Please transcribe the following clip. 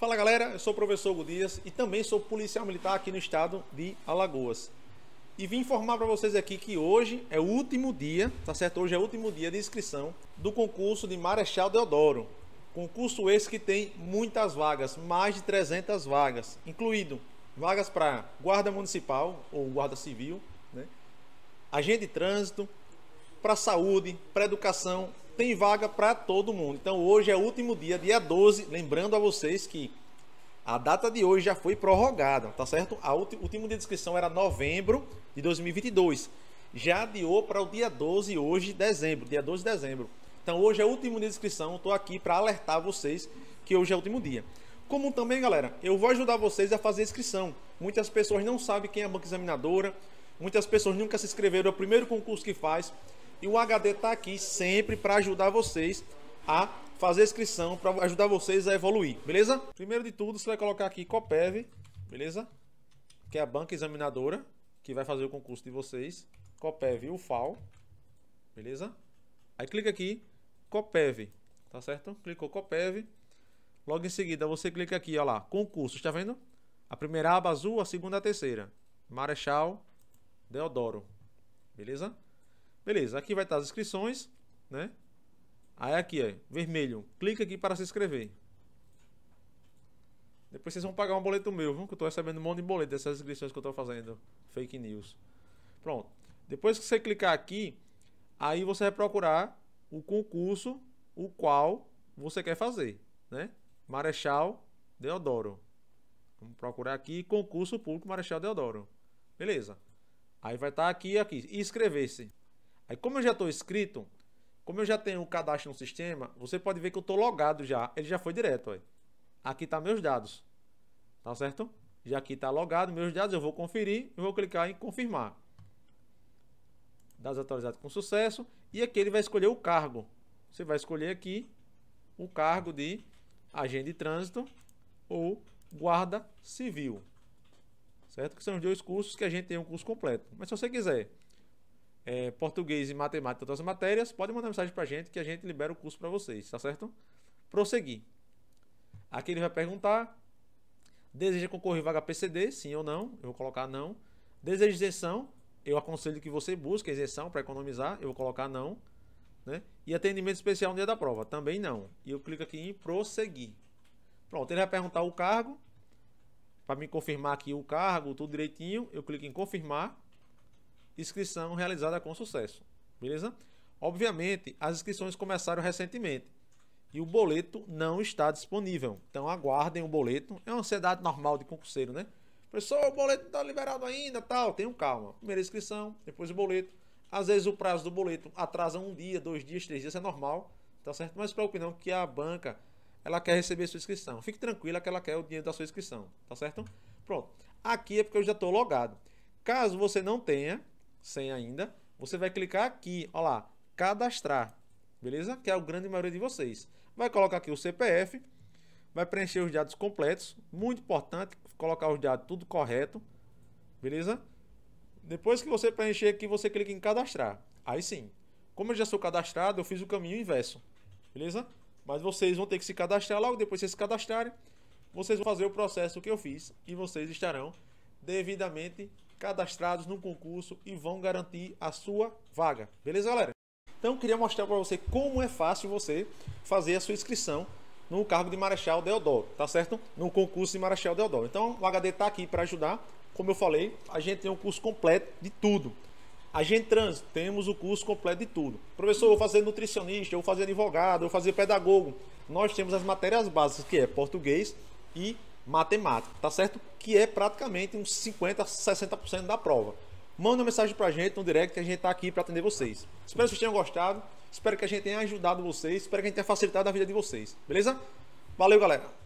Fala galera, eu sou o professor Hugo e também sou policial militar aqui no estado de Alagoas. E vim informar para vocês aqui que hoje é o último dia, tá certo? Hoje é o último dia de inscrição do concurso de Marechal Deodoro. Concurso esse que tem muitas vagas, mais de 300 vagas, incluindo vagas para guarda municipal ou guarda civil, né? agente de trânsito, para saúde, para educação tem vaga para todo mundo. Então hoje é o último dia, dia 12. Lembrando a vocês que a data de hoje já foi prorrogada, tá certo? A último dia de inscrição era novembro de 2022. Já adiou para o dia 12 hoje, dezembro, dia 12 de dezembro. Então hoje é o último dia de inscrição, estou aqui para alertar vocês que hoje é o último dia. Como também, galera, eu vou ajudar vocês a fazer a inscrição. Muitas pessoas não sabem quem é a banca examinadora, muitas pessoas nunca se inscreveram, é o primeiro concurso que faz. E o HD está aqui sempre para ajudar vocês a fazer inscrição, para ajudar vocês a evoluir, beleza? Primeiro de tudo, você vai colocar aqui COPEV, beleza? Que é a banca examinadora que vai fazer o concurso de vocês. COPEV UFAL, o beleza? Aí clica aqui, COPEV, tá certo? Clicou COPEV. Logo em seguida, você clica aqui, ó lá, concurso, está vendo? A primeira aba azul, a segunda, a terceira. Marechal Deodoro, beleza? Beleza, aqui vai estar as inscrições, né? Aí aqui, ó, vermelho, clica aqui para se inscrever. Depois vocês vão pagar um boleto meu, viu? Que eu estou recebendo um monte de boleto dessas inscrições que eu estou fazendo. Fake news. Pronto. Depois que você clicar aqui, aí você vai procurar o concurso o qual você quer fazer, né? Marechal Deodoro. Vamos procurar aqui concurso público Marechal Deodoro. Beleza. Aí vai estar tá aqui aqui, inscrever-se. Aí, como eu já estou inscrito, como eu já tenho o cadastro no sistema, você pode ver que eu estou logado já. Ele já foi direto, olha. Aqui tá meus dados. Tá certo? Já aqui está logado meus dados, eu vou conferir e vou clicar em confirmar. Dados atualizados com sucesso. E aqui ele vai escolher o cargo. Você vai escolher aqui o cargo de agente de trânsito ou guarda civil. Certo? Que são os dois cursos que a gente tem um curso completo. Mas se você quiser é, português e matemática, todas as matérias, pode mandar mensagem para a gente que a gente libera o curso para vocês, tá certo? Prosseguir. Aqui ele vai perguntar: deseja concorrer vaga PCD? Sim ou não? Eu vou colocar não. Deseja isenção? Eu aconselho que você busque isenção para economizar. Eu vou colocar não. Né? E atendimento especial no dia da prova? Também não. E eu clico aqui em prosseguir. Pronto, ele vai perguntar o cargo. Para me confirmar aqui o cargo, tudo direitinho, eu clico em confirmar inscrição realizada com sucesso. Beleza? Obviamente, as inscrições começaram recentemente e o boleto não está disponível. Então aguardem o boleto. É uma ansiedade normal de concurseiro, né? Pessoal, o boleto não está liberado ainda, tal. Tenham calma. Primeira inscrição, depois o boleto. Às vezes o prazo do boleto atrasa um dia, dois dias, três dias, é normal, tá certo? Mas se preocupe não que a banca, ela quer receber sua inscrição. Fique tranquila que ela quer o dinheiro da sua inscrição, tá certo? Pronto. Aqui é porque eu já estou logado. Caso você não tenha, sem ainda, você vai clicar aqui, ó lá, cadastrar, beleza? Que é o grande maioria de vocês. Vai colocar aqui o CPF, vai preencher os dados completos, muito importante colocar os dados tudo correto, beleza? Depois que você preencher aqui, você clica em cadastrar. Aí sim, como eu já sou cadastrado, eu fiz o caminho inverso, beleza? Mas vocês vão ter que se cadastrar logo depois que vocês se cadastrarem, vocês vão fazer o processo que eu fiz e vocês estarão devidamente cadastrados no concurso e vão garantir a sua vaga. Beleza, galera? Então, queria mostrar para você como é fácil você fazer a sua inscrição no cargo de Marechal Deodoro, tá certo? No concurso de Marechal Deodoro. Então, o HD está aqui para ajudar. Como eu falei, a gente tem um curso completo de tudo. A gente temos o curso completo de tudo. Professor, eu vou fazer nutricionista, eu vou fazer advogado, eu vou fazer pedagogo. Nós temos as matérias básicas, que é português e matemática, tá certo? Que é praticamente uns 50, 60% da prova. Manda uma mensagem pra gente no direct que a gente tá aqui para atender vocês. Espero que vocês tenham gostado, espero que a gente tenha ajudado vocês, espero que a gente tenha facilitado a vida de vocês, beleza? Valeu, galera!